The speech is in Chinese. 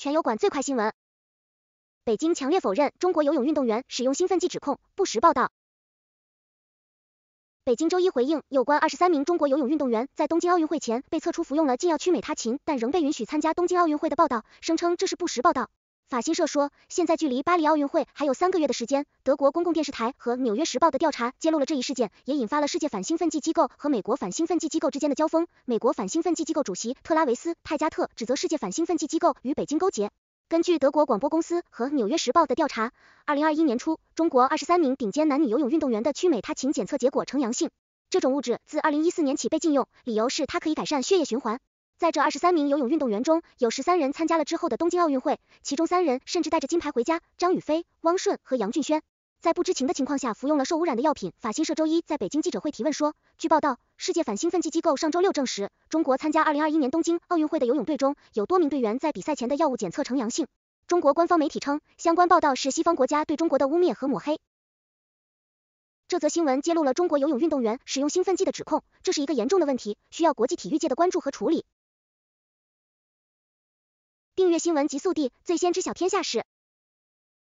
全油管最快新闻：北京强烈否认中国游泳运动员使用兴奋剂指控，不实报道。北京周一回应有关二十三名中国游泳运动员在东京奥运会前被测出服用了禁药曲美他嗪，但仍被允许参加东京奥运会的报道，声称这是不实报道。法新社说，现在距离巴黎奥运会还有三个月的时间。德国公共电视台和纽约时报的调查揭露了这一事件，也引发了世界反兴奋剂机构和美国反兴奋剂机构之间的交锋。美国反兴奋剂机构主席特拉维斯·泰加特指责世界反兴奋剂机构与北京勾结。根据德国广播公司和纽约时报的调查，二零二一年初，中国二十三名顶尖男女游泳运动员的曲美他嗪检测结果呈阳性。这种物质自二零一四年起被禁用，理由是它可以改善血液循环。在这二十三名游泳运动员中，有十三人参加了之后的东京奥运会，其中三人甚至带着金牌回家。张雨霏、汪顺和杨俊轩在不知情的情况下服用了受污染的药品。法新社周一在北京记者会提问说，据报道，世界反兴奋剂机构上周六证实，中国参加二零二一年东京奥运会的游泳队中有多名队员在比赛前的药物检测呈阳性。中国官方媒体称，相关报道是西方国家对中国的污蔑和抹黑。这则新闻揭露了中国游泳运动员使用兴奋剂的指控，这是一个严重的问题，需要国际体育界的关注和处理。订阅新闻，极速递，最先知晓天下事。